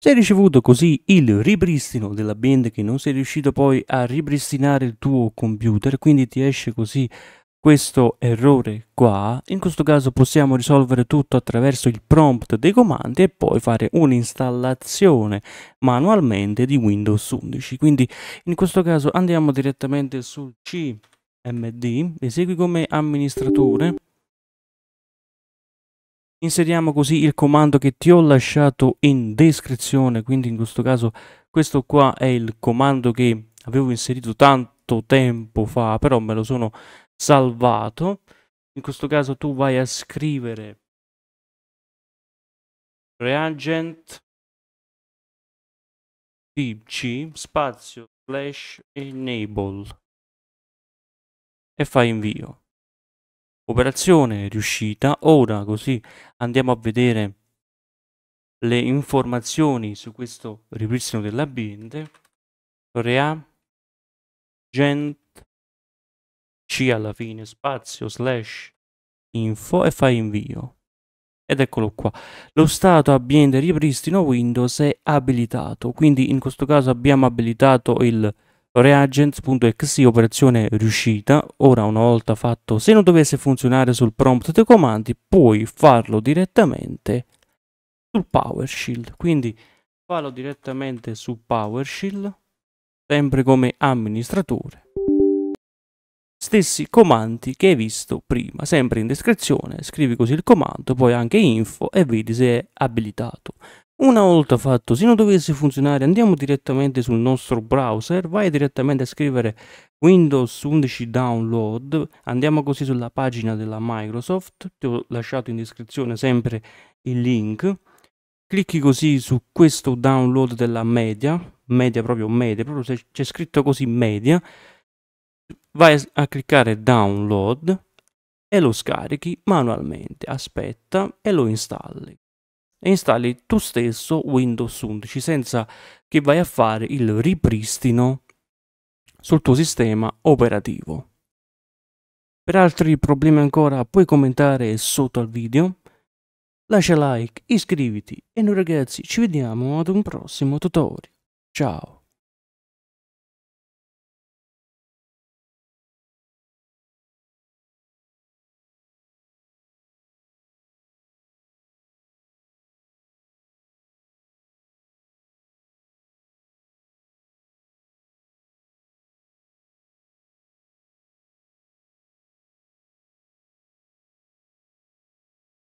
Se hai ricevuto così il ripristino della band che non sei riuscito poi a ripristinare il tuo computer, quindi ti esce così questo errore qua, in questo caso possiamo risolvere tutto attraverso il prompt dei comandi e poi fare un'installazione manualmente di Windows 11. Quindi in questo caso andiamo direttamente sul CMD, esegui come amministratore. Inseriamo così il comando che ti ho lasciato in descrizione, quindi in questo caso questo qua è il comando che avevo inserito tanto tempo fa, però me lo sono salvato. In questo caso tu vai a scrivere reagent pg spazio slash enable e fai invio operazione riuscita ora così andiamo a vedere le informazioni su questo ripristino dell'ambiente rea gent c alla fine spazio slash info e fa invio ed eccolo qua lo stato ambiente ripristino windows è abilitato quindi in questo caso abbiamo abilitato il reagents.exe operazione riuscita ora una volta fatto se non dovesse funzionare sul prompt dei comandi puoi farlo direttamente sul PowerShell quindi farlo direttamente su PowerShell sempre come amministratore stessi comandi che hai visto prima sempre in descrizione scrivi così il comando poi anche info e vedi se è abilitato una volta fatto, se non dovesse funzionare andiamo direttamente sul nostro browser, vai direttamente a scrivere Windows 11 Download, andiamo così sulla pagina della Microsoft, ti ho lasciato in descrizione sempre il link, clicchi così su questo download della media, media proprio media, proprio se c'è scritto così media, vai a cliccare download e lo scarichi manualmente, aspetta e lo installi e installi tu stesso Windows 11 senza che vai a fare il ripristino sul tuo sistema operativo. Per altri problemi ancora puoi commentare sotto al video, lascia like, iscriviti e noi ragazzi ci vediamo ad un prossimo tutorial. Ciao!